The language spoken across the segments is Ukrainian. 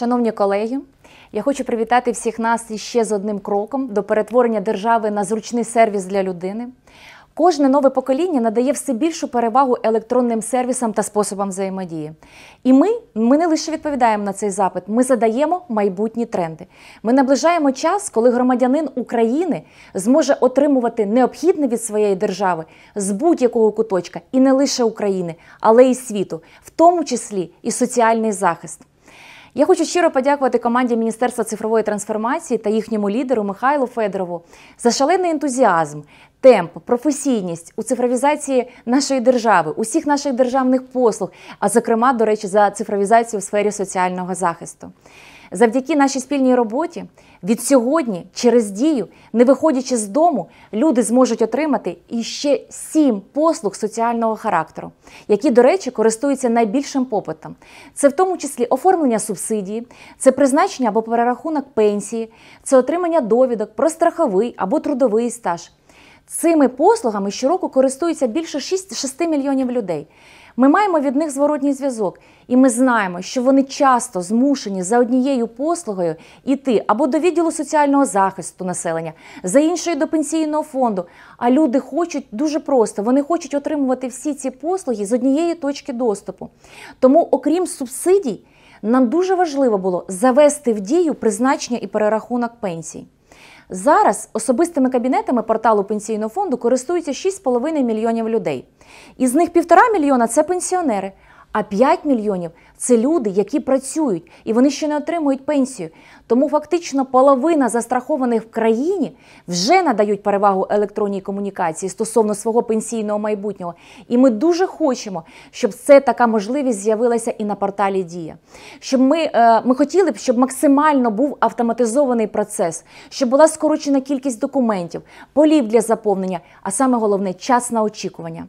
Шановні колеги, я хочу привітати всіх нас іще з одним кроком до перетворення держави на зручний сервіс для людини. Кожне нове покоління надає все більшу перевагу електронним сервісам та способам взаємодії. І ми ми не лише відповідаємо на цей запит, ми задаємо майбутні тренди. Ми наближаємо час, коли громадянин України зможе отримувати необхідне від своєї держави з будь-якого куточка і не лише України, але й світу, в тому числі і соціальний захист. Я хочу щиро подякувати команді Міністерства цифрової трансформації та їхньому лідеру Михайлу Федорову за шалений ентузіазм, темп, професійність у цифровізації нашої держави, усіх наших державних послуг, а зокрема, до речі, за цифровізацію в сфері соціального захисту. Завдяки нашій спільній роботі від сьогодні, через дію, не виходячи з дому, люди зможуть отримати іще сім послуг соціального характеру, які, до речі, користуються найбільшим попитом. Це в тому числі оформлення субсидії, це призначення або перерахунок пенсії, це отримання довідок про страховий або трудовий стаж. Цими послугами щороку користуються більше 6, 6 мільйонів людей. Ми маємо від них зворотній зв'язок, і ми знаємо, що вони часто змушені за однією послугою йти або до відділу соціального захисту населення, за іншою до пенсійного фонду. А люди хочуть дуже просто, вони хочуть отримувати всі ці послуги з однієї точки доступу. Тому, окрім субсидій, нам дуже важливо було завести в дію призначення і перерахунок пенсій. Зараз особистими кабінетами порталу пенсійного фонду користуються 6,5 мільйонів людей. Із них півтора мільйона це пенсіонери, а 5 мільйонів це люди, які працюють і вони ще не отримують пенсію. Тому фактично половина застрахованих в країні вже надають перевагу електронній комунікації стосовно свого пенсійного майбутнього. І ми дуже хочемо, щоб це така можливість з'явилася і на порталі Дія. Щоб ми е, ми хотіли б, щоб максимально був автоматизований процес, щоб була скорочена кількість документів, полів для заповнення, а саме головне час на очікування.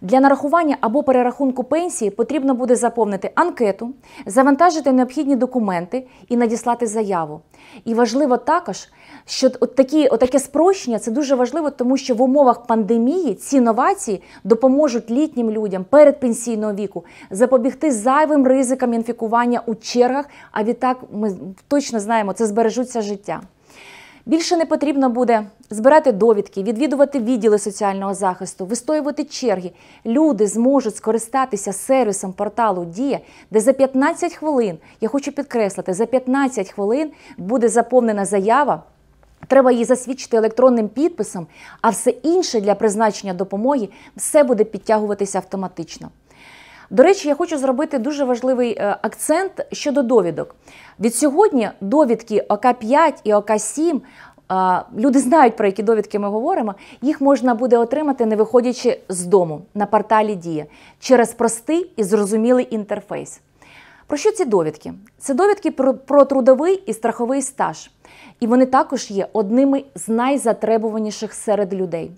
Для нарахування або перерахунку пенсії потрібно буде заповнити анкету, завантажити необхідні документи і надіслати заяву. І важливо також, що от такі, от таке спрощення це дуже важливо, тому що в умовах пандемії ці новації допоможуть літнім людям передпенсійного віку запобігти зайвим ризикам інфікування у чергах. А відтак ми точно знаємо, це збережуться життя. Більше не потрібно буде збирати довідки, відвідувати відділи соціального захисту, вистоювати черги. Люди зможуть скористатися сервісом порталу Дія, де за 15 хвилин я хочу підкреслити, за 15 хвилин буде заповнена заява. Треба її засвідчити електронним підписом, а все інше для призначення допомоги все буде підтягуватися автоматично. До речі, я хочу зробити дуже важливий е, акцент щодо довідок. Від сьогодні довідки ок 5 і ок 7 е, Люди знають, про які довідки ми говоримо. Їх можна буде отримати, не виходячи з дому на порталі Дія через простий і зрозумілий інтерфейс. Про що ці довідки? Це довідки про, про трудовий і страховий стаж, і вони також є одними з найзатребуваніших серед людей.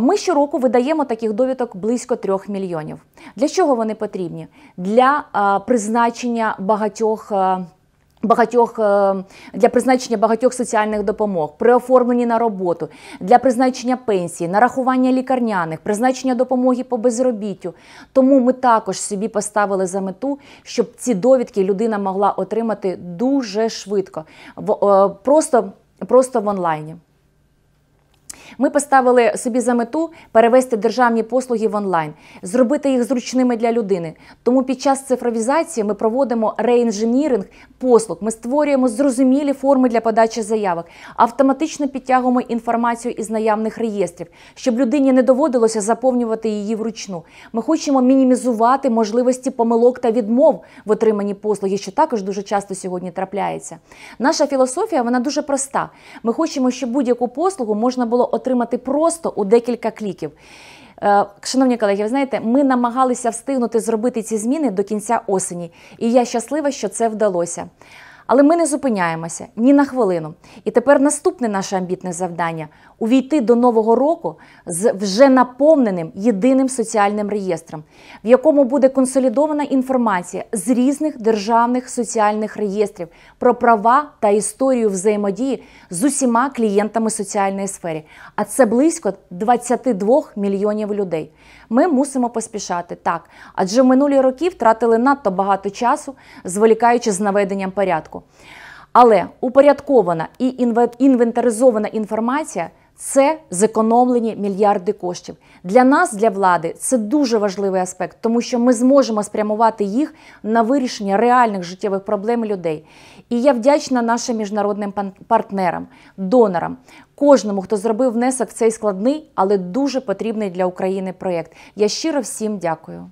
Ми щороку видаємо таких довідок близько трьох мільйонів. Для чого вони потрібні? Для призначення багатьох. Багатьох е, для призначення багатьох соціальних допомог, при оформленні на роботу, для призначення пенсії, нарахування лікарняних, призначення допомоги по безробіттю. Тому ми також собі поставили за мету, щоб ці довідки людина могла отримати дуже швидко, е, просто, просто в онлайні. Ми поставили собі за мету перевести державні послуги в онлайн, зробити їх зручними для людини. Тому під час цифровізації ми проводимо реінженіринг послуг. Ми створюємо зрозумілі форми для подачі заявок, автоматично підтягуємо інформацію із наявних реєстрів, щоб людині не доводилося заповнювати її вручну. Ми хочемо мінімізувати можливості помилок та відмов в отриманні послуги, що також дуже часто сьогодні трапляється. Наша філософія вона дуже проста. Ми хочемо, щоб будь-яку послугу можна було отримати отримати просто у декілька кліків. Е, шановні колеги, ви знаєте, ми намагалися встигнути зробити ці зміни до кінця осені, і я щаслива, що це вдалося. Але ми не зупиняємося ні на хвилину. І тепер наступне наше амбітне завдання увійти до нового року з вже наповненим єдиним соціальним реєстром, в якому буде консолідована інформація з різних державних соціальних реєстрів про права та історію взаємодії з усіма клієнтами соціальної сфери. А це близько 22 мільйонів людей. Ми мусимо поспішати так, адже минулі роки втратили надто багато часу, зволікаючи з наведенням порядку. Але упорядкована і інвентаризована інформація це зекономлені мільярди коштів. Для нас, для влади, це дуже важливий аспект, тому що ми зможемо спрямувати їх на вирішення реальних життєвих проблем людей. І я вдячна нашим міжнародним партнерам, донорам, кожному, хто зробив внесок в цей складний, але дуже потрібний для України проєкт. Я щиро всім дякую.